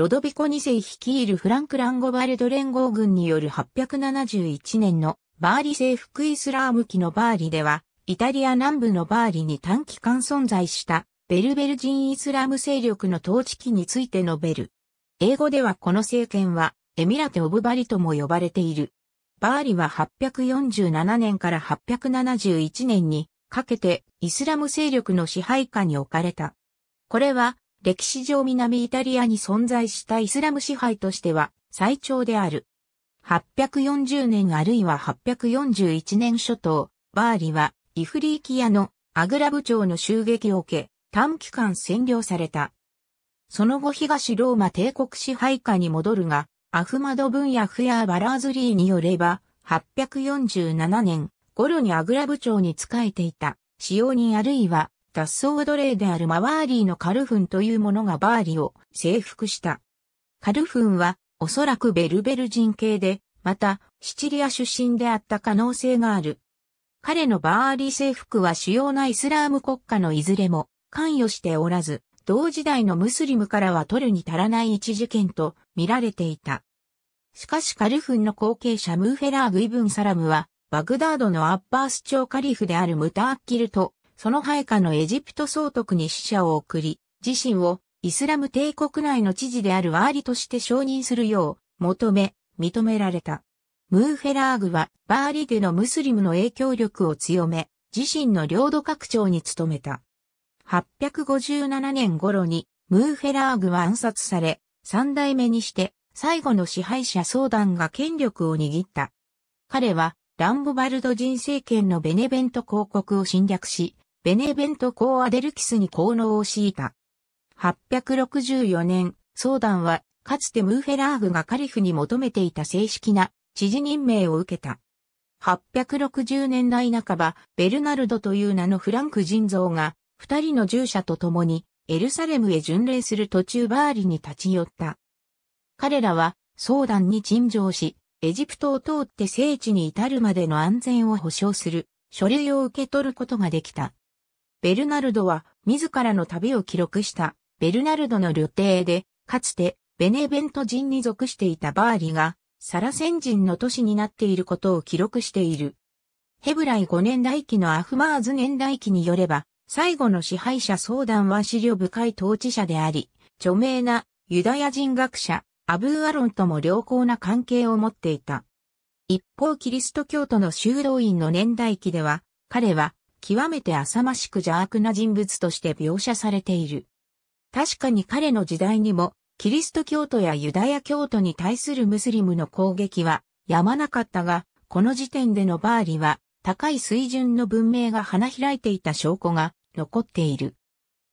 ロドビコ2世率いるフランク・ランゴバルド連合軍による871年のバーリ征服イスラーム期のバーリでは、イタリア南部のバーリに短期間存在したベルベル人イスラム勢力の統治期について述べる。英語ではこの政権はエミラテ・オブ・バリとも呼ばれている。バーリは847年から871年にかけてイスラム勢力の支配下に置かれた。これは歴史上南イタリアに存在したイスラム支配としては最長である。840年あるいは841年初頭、バーリはイフリーキアのアグラ部長の襲撃を受け、短期間占領された。その後東ローマ帝国支配下に戻るが、アフマド分野フヤーバラーズリーによれば、847年頃にアグラ部長に仕えていた使用人あるいは脱走奴隷であるマワーリーのカルフンというものがバーリを征服した。カルフンはおそらくベルベル人系で、またシチリア出身であった可能性がある。彼のバーリ征服は主要なイスラーム国家のいずれも関与しておらず、同時代のムスリムからは取るに足らない一事件と見られていた。しかしカルフンの後継者ムーフェラーグイブンサラムは、バグダードのアッバース朝カリフであるムターッキルとその配下のエジプト総督に使者を送り、自身をイスラム帝国内の知事であるワーリとして承認するよう求め、認められた。ムーフェラーグはバーリでのムスリムの影響力を強め、自身の領土拡張に努めた。857年頃にムーフェラーグは暗殺され、三代目にして最後の支配者相談が権力を握った。彼はランボバルド人政権のベネベント公国を侵略し、ベネベント公アデルキスに功能を敷いた。864年、相談は、かつてムーフェラーグがカリフに求めていた正式な知事任命を受けた。860年代半ば、ベルナルドという名のフランク人造が、二人の従者と共に、エルサレムへ巡礼する途中バーリに立ち寄った。彼らは、相談に陳情し、エジプトを通って聖地に至るまでの安全を保障する、書類を受け取ることができた。ベルナルドは自らの旅を記録したベルナルドの旅程で、かつてベネベント人に属していたバーリがサラセン人の都市になっていることを記録している。ヘブライ5年代期のアフマーズ年代期によれば、最後の支配者相談は資料深い統治者であり、著名なユダヤ人学者、アブーアロンとも良好な関係を持っていた。一方キリスト教徒の修道院の年代記では、彼は極めて浅ましく邪悪な人物として描写されている。確かに彼の時代にも、キリスト教徒やユダヤ教徒に対するムスリムの攻撃はやまなかったが、この時点でのバーリは高い水準の文明が花開いていた証拠が残っている。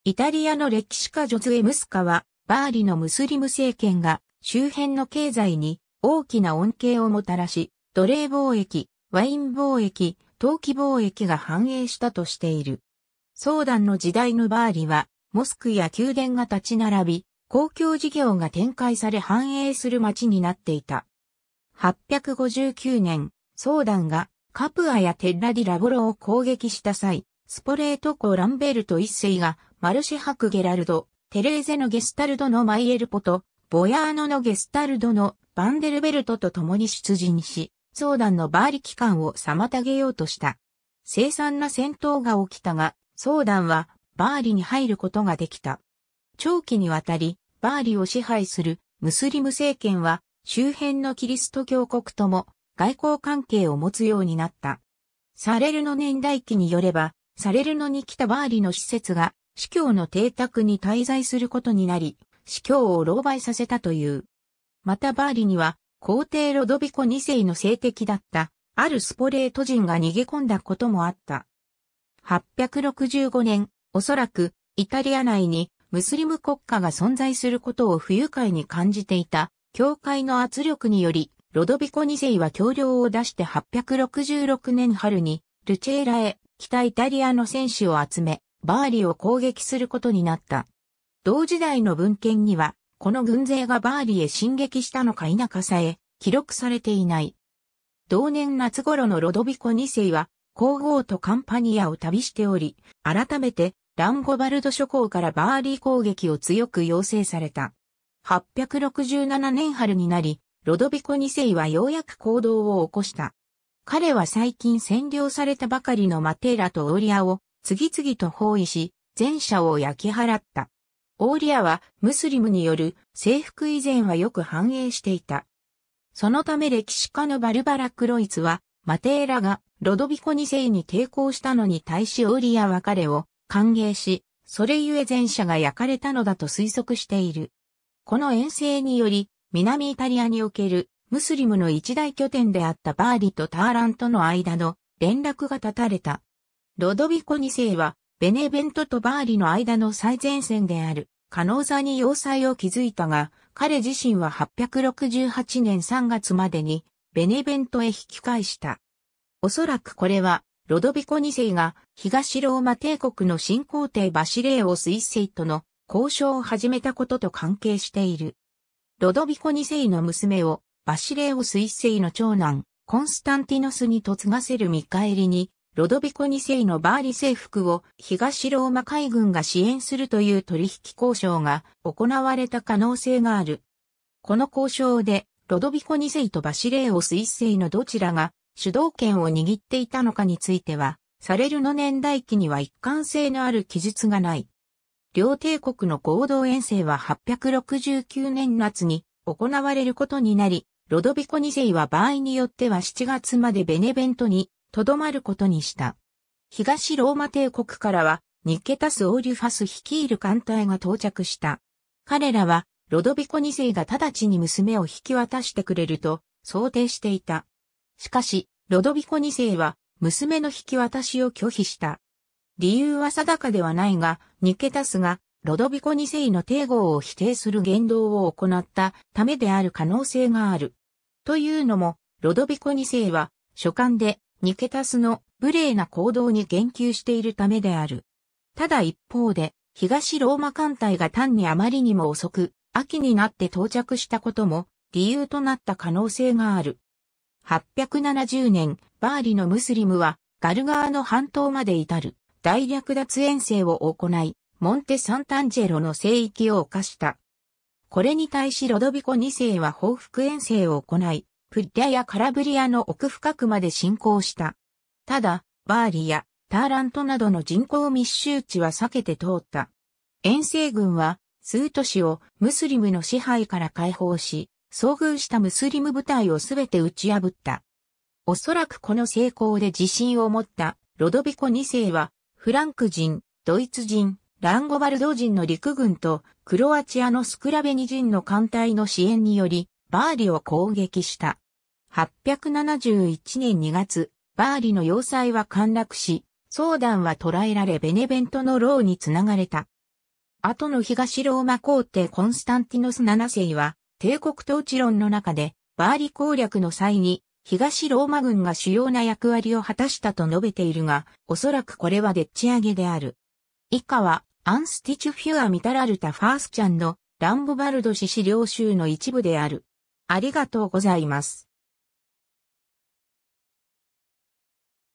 イタリアの歴史家ジョズエ・ムスカは、バーリのムスリム政権が周辺の経済に大きな恩恵をもたらし、奴隷貿易、ワイン貿易、冬季貿易が繁栄したとしている。ソーダンの時代のバーリは、モスクや宮殿が立ち並び、公共事業が展開され繁栄する街になっていた。859年、ソーダンがカプアやテッラディラボロを攻撃した際、スポレート公ランベルト一世がマルシェハクゲラルド、テレーゼのゲスタルドのマイエルポと、ボヤーノのゲスタルドのバンデルベルトと共に出陣し、相談のバーリ期間を妨げようとした。凄惨な戦闘が起きたが、相談はバーリに入ることができた。長期にわたり、バーリを支配するムスリム政権は周辺のキリスト教国とも外交関係を持つようになった。サレルの年代記によれば、サレルのに来たバーリの施設が司教の邸宅に滞在することになり、司教を狼狽させたという。またバーリには皇帝ロドビコ2世の性的だった、あるスポレート人が逃げ込んだこともあった。865年、おそらく、イタリア内に、ムスリム国家が存在することを不愉快に感じていた、教会の圧力により、ロドビコ2世は教領を出して866年春に、ルチェーラへ、北イタリアの戦士を集め、バーリを攻撃することになった。同時代の文献には、この軍勢がバーリへ進撃したのか否かさえ、記録されていない。同年夏頃のロドビコ2世は、皇后とカンパニアを旅しており、改めて、ランゴバルド諸侯からバーリー攻撃を強く要請された。867年春になり、ロドビコ2世はようやく行動を起こした。彼は最近占領されたばかりのマテーラとオーリアを次々と包囲し、前者を焼き払った。オーリアはムスリムによる征服以前はよく繁栄していた。そのため歴史家のバルバラ・クロイツは、マテーラがロドビコ2世に抵抗したのに対しオーリアは彼を歓迎し、それゆえ前者が焼かれたのだと推測している。この遠征により、南イタリアにおけるムスリムの一大拠点であったバーリとターランとの間の連絡が断たれた。ロドビコ2世はベネベントとバーリの間の最前線である、カノーザに要塞を築いたが、彼自身は868年3月までに、ベネベントへ引き返した。おそらくこれは、ロドビコ2世が東ローマ帝国の新皇帝バシレーオス1世との交渉を始めたことと関係している。ロドビコ2世の娘をバシレーオス1世の長男、コンスタンティノスに嫁がせる見返りに、ロドビコ2世のバーリ征服を東ローマ海軍が支援するという取引交渉が行われた可能性がある。この交渉で、ロドビコ2世とバシレーオス1世のどちらが主導権を握っていたのかについては、サレルの年代記には一貫性のある記述がない。両帝国の合同遠征は869年夏に行われることになり、ロドビコ2世は場合によっては7月までベネベントにとどまることにした。東ローマ帝国からは、ニッケタス・オーリュファス率いる艦隊が到着した。彼らは、ロドビコ2世が直ちに娘を引き渡してくれると想定していた。しかし、ロドビコ2世は娘の引き渡しを拒否した。理由は定かではないが、ニッケタスがロドビコ2世の帝号を否定する言動を行ったためである可能性がある。というのも、ロドビコ2世は書簡でニケタスの無礼な行動に言及しているためである。ただ一方で、東ローマ艦隊が単にあまりにも遅く、秋になって到着したことも理由となった可能性がある。870年、バーリのムスリムはガルガーの半島まで至る大略奪遠征を行い、モンテ・サンタンジェロの聖域を犯した。これに対しロドビコ2世は報復遠征を行い、プッリアやカラブリアの奥深くまで侵攻した。ただ、バーリやターラントなどの人口密集地は避けて通った。遠征軍は、数都市をムスリムの支配から解放し、遭遇したムスリム部隊をすべて打ち破った。おそらくこの成功で自信を持ったロドビコ2世は、フランク人、ドイツ人、ランゴバルド人の陸軍とクロアチアのスクラベニ人の艦隊の支援により、バーリを攻撃した。871年2月、バーリの要塞は陥落し、相談は捕らえられベネベントの牢につながれた。後の東ローマ皇帝コンスタンティノス7世は、帝国統治論の中で、バーリ攻略の際に、東ローマ軍が主要な役割を果たしたと述べているが、おそらくこれはでっち上げである。以下は、アンスティチュフュア・ミタラルタ・ファースチャンのランボバルド・シシ領州の一部である。ありがとうございます。